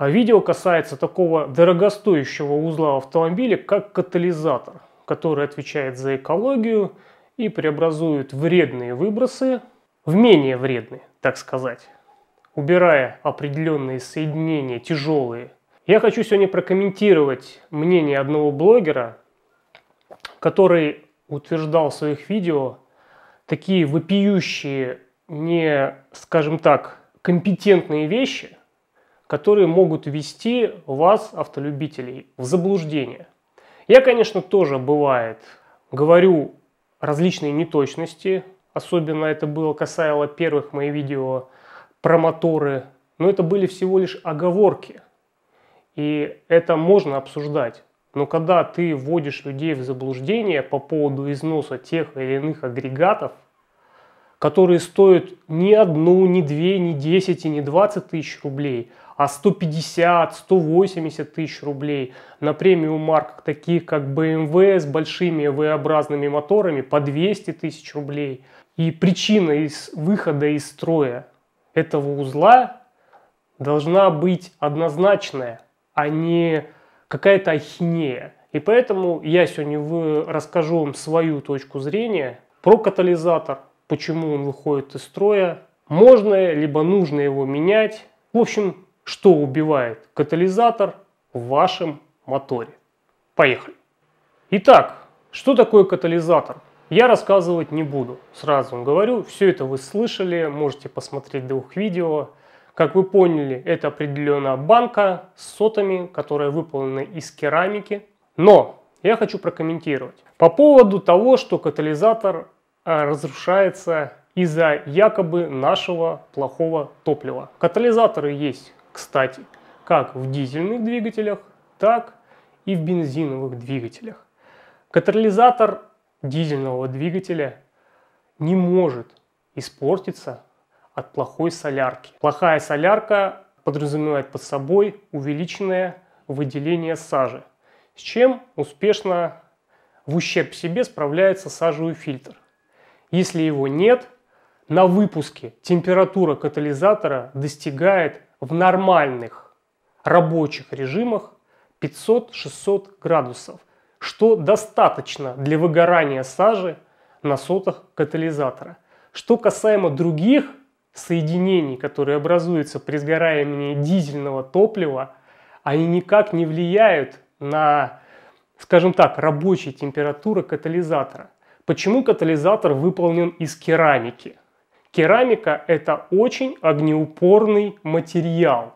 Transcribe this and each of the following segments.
А видео касается такого дорогостоящего узла автомобиля, как катализатор, который отвечает за экологию и преобразует вредные выбросы в менее вредные, так сказать. Убирая определенные соединения тяжелые, я хочу сегодня прокомментировать мнение одного блогера, который утверждал в своих видео такие вопиющие, не, скажем так, компетентные вещи – которые могут вести вас, автолюбителей, в заблуждение. Я, конечно, тоже бывает говорю различные неточности, особенно это было касаемо первых моих видео про моторы, но это были всего лишь оговорки. И это можно обсуждать. Но когда ты вводишь людей в заблуждение по поводу износа тех или иных агрегатов, которые стоят ни одну, ни две, ни десять и ни двадцать тысяч рублей, а 150, 180 тысяч рублей на премиум марках, таких как BMW эм с большими V-образными моторами по 200 тысяч рублей. И причина из выхода из строя этого узла должна быть однозначная, а не какая-то ахинея. И поэтому я сегодня расскажу вам свою точку зрения про катализатор, почему он выходит из строя, можно либо нужно его менять. В общем, что убивает катализатор в вашем моторе? Поехали! Итак, что такое катализатор? Я рассказывать не буду, сразу говорю, все это вы слышали, можете посмотреть двух видео. Как вы поняли, это определенная банка с сотами, которая выполнена из керамики. Но я хочу прокомментировать. По поводу того, что катализатор э, разрушается из-за якобы нашего плохого топлива. Катализаторы есть кстати, как в дизельных двигателях, так и в бензиновых двигателях. Катализатор дизельного двигателя не может испортиться от плохой солярки. Плохая солярка подразумевает под собой увеличенное выделение сажи, с чем успешно в ущерб себе справляется сажевый фильтр. Если его нет, на выпуске температура катализатора достигает в нормальных рабочих режимах 500-600 градусов, что достаточно для выгорания сажи на сотах катализатора. Что касаемо других соединений, которые образуются при сгорании дизельного топлива, они никак не влияют на, скажем так, рабочую температуру катализатора. Почему катализатор выполнен из керамики? Керамика – это очень огнеупорный материал,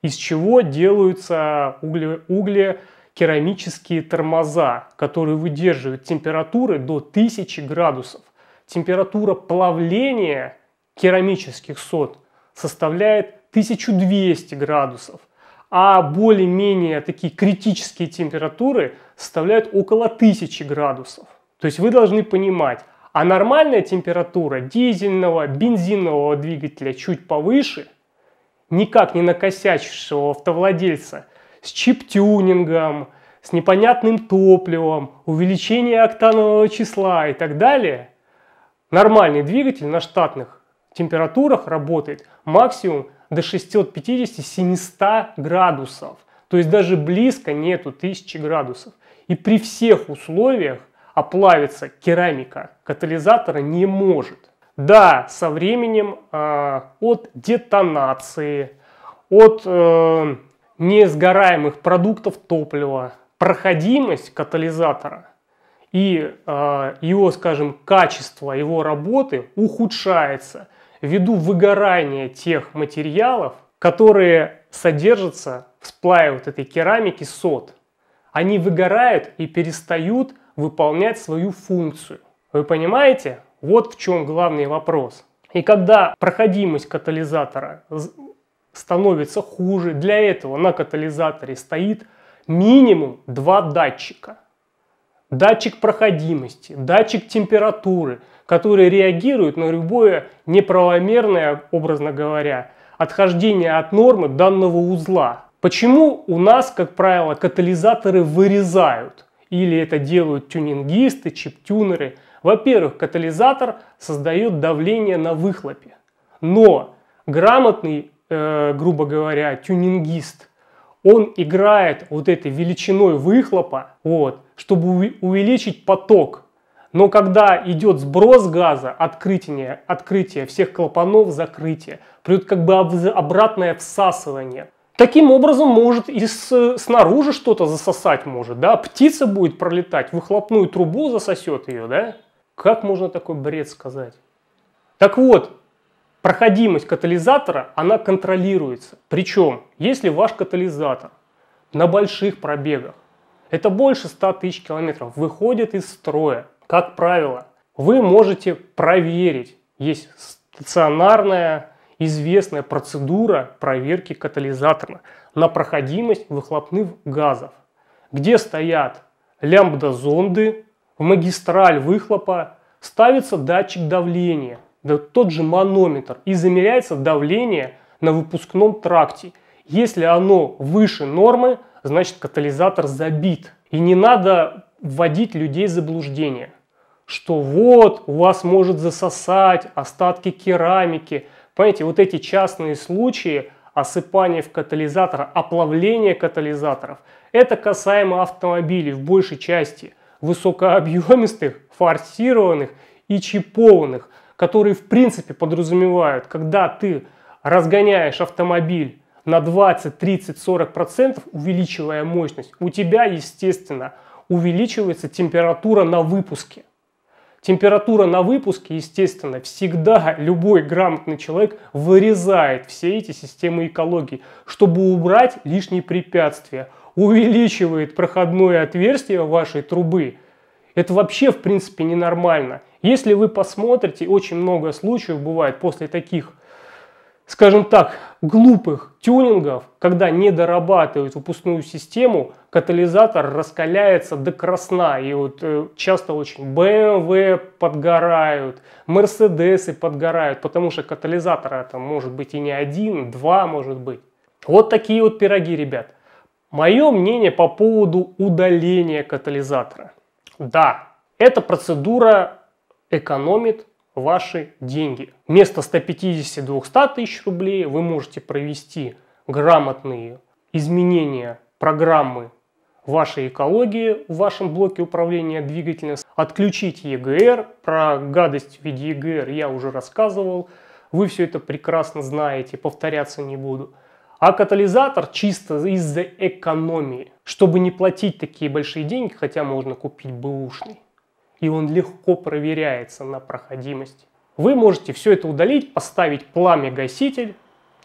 из чего делаются угле, угле керамические тормоза, которые выдерживают температуры до 1000 градусов. Температура плавления керамических сот составляет 1200 градусов, а более-менее такие критические температуры составляют около 1000 градусов. То есть вы должны понимать, а нормальная температура дизельного, бензинового двигателя чуть повыше, никак не накосячившего автовладельца, с чип-тюнингом, с непонятным топливом, увеличение октанового числа и так далее, нормальный двигатель на штатных температурах работает максимум до 650-700 градусов. То есть даже близко нету 1000 градусов. И при всех условиях Оплавится керамика катализатора не может. Да, со временем э, от детонации, от э, несгораемых продуктов топлива, проходимость катализатора и э, его, скажем, качество его работы ухудшается ввиду выгорания тех материалов, которые содержатся в сплаве вот этой керамики сод. Они выгорают и перестают выполнять свою функцию. Вы понимаете? Вот в чем главный вопрос. И когда проходимость катализатора становится хуже, для этого на катализаторе стоит минимум два датчика. Датчик проходимости, датчик температуры, которые реагируют на любое неправомерное, образно говоря, отхождение от нормы данного узла. Почему у нас, как правило, катализаторы вырезают? или это делают тюнингисты, чиптюнеры. Во-первых, катализатор создает давление на выхлопе. Но грамотный, э, грубо говоря, тюнингист, он играет вот этой величиной выхлопа, вот, чтобы увеличить поток. Но когда идет сброс газа, открытие, открытие всех клапанов, закрытие, придет как бы обратное всасывание – Таким образом может и с, снаружи что-то засосать может, да, птица будет пролетать, выхлопную трубу засосет ее, да. Как можно такой бред сказать? Так вот, проходимость катализатора, она контролируется. Причем, если ваш катализатор на больших пробегах, это больше 100 тысяч километров, выходит из строя, как правило, вы можете проверить, есть стационарная известная процедура проверки катализатора на проходимость выхлопных газов, где стоят лямбда-зонды, в магистраль выхлопа ставится датчик давления, да тот же манометр, и замеряется давление на выпускном тракте. Если оно выше нормы, значит катализатор забит. И не надо вводить людей в заблуждение, что вот у вас может засосать остатки керамики – Понимаете, вот эти частные случаи осыпания в катализатор, оплавления катализаторов, это касаемо автомобилей в большей части высокообъемистых, форсированных и чипованных, которые в принципе подразумевают, когда ты разгоняешь автомобиль на 20, 30, 40 процентов, увеличивая мощность, у тебя, естественно, увеличивается температура на выпуске. Температура на выпуске, естественно, всегда любой грамотный человек вырезает все эти системы экологии, чтобы убрать лишние препятствия, увеличивает проходное отверстие вашей трубы. Это вообще, в принципе, ненормально. Если вы посмотрите, очень много случаев бывает после таких скажем так, глупых тюнингов, когда не дорабатывают выпускную систему, катализатор раскаляется до красна. И вот э, часто очень BMW эм подгорают, Мерседесы подгорают, потому что катализатора это может быть и не один, два может быть. Вот такие вот пироги, ребят. Мое мнение по поводу удаления катализатора. Да, эта процедура экономит ваши деньги. Вместо 150-200 тысяч рублей вы можете провести грамотные изменения программы вашей экологии в вашем блоке управления двигателем, отключить ЕГР, про гадость в виде ЕГР я уже рассказывал, вы все это прекрасно знаете, повторяться не буду. А катализатор чисто из-за экономии, чтобы не платить такие большие деньги, хотя можно купить бэушный и он легко проверяется на проходимость. Вы можете все это удалить, поставить пламя-гаситель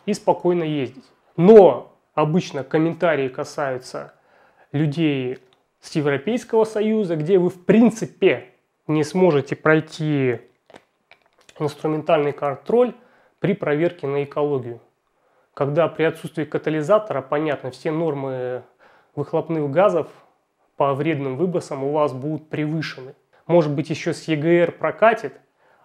и спокойно ездить. Но обычно комментарии касаются людей с Европейского Союза, где вы в принципе не сможете пройти инструментальный контроль при проверке на экологию. Когда при отсутствии катализатора, понятно, все нормы выхлопных газов по вредным выбросам у вас будут превышены. Может быть, еще с EGR прокатит,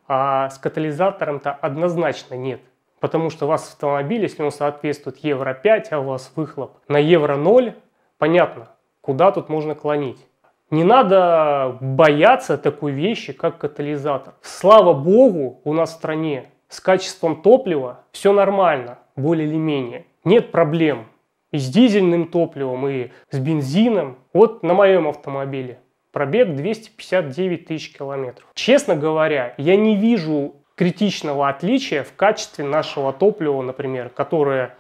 а с катализатором-то однозначно нет. Потому что у вас автомобиль, если он соответствует евро 5, а у вас выхлоп на евро 0, понятно, куда тут можно клонить. Не надо бояться такой вещи, как катализатор. Слава богу, у нас в стране с качеством топлива все нормально, более или менее. Нет проблем и с дизельным топливом, и с бензином. Вот на моем автомобиле Пробег 259 тысяч километров. Честно говоря, я не вижу критичного отличия в качестве нашего топлива, например, которое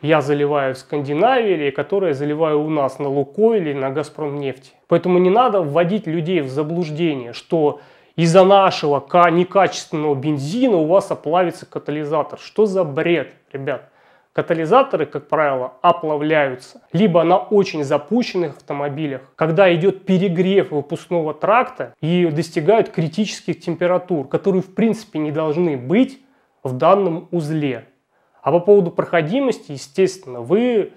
я заливаю в Скандинавии или которое заливаю у нас на Лукойле, на Газпром нефти. Поэтому не надо вводить людей в заблуждение, что из-за нашего некачественного бензина у вас оплавится катализатор. Что за бред, ребят? Катализаторы, как правило, оплавляются, либо на очень запущенных автомобилях, когда идет перегрев выпускного тракта и достигают критических температур, которые в принципе не должны быть в данном узле. А по поводу проходимости, естественно, вы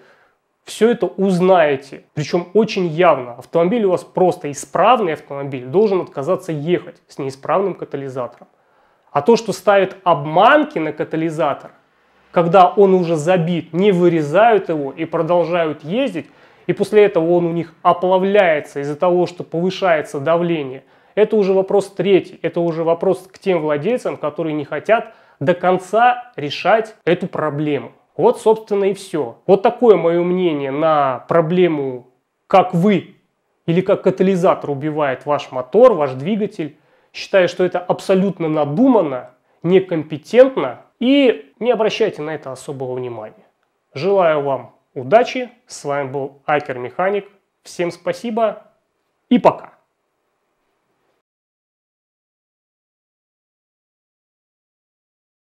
все это узнаете, причем очень явно. Автомобиль у вас просто исправный автомобиль должен отказаться ехать с неисправным катализатором. А то, что ставят обманки на катализатор, когда он уже забит, не вырезают его и продолжают ездить, и после этого он у них оплавляется из-за того, что повышается давление. Это уже вопрос третий, это уже вопрос к тем владельцам, которые не хотят до конца решать эту проблему. Вот, собственно, и все. Вот такое мое мнение на проблему, как вы или как катализатор убивает ваш мотор, ваш двигатель. Считаю, что это абсолютно надуманно, некомпетентно и не обращайте на это особого внимания. Желаю вам удачи. С вами был Акер Механик. Всем спасибо и пока.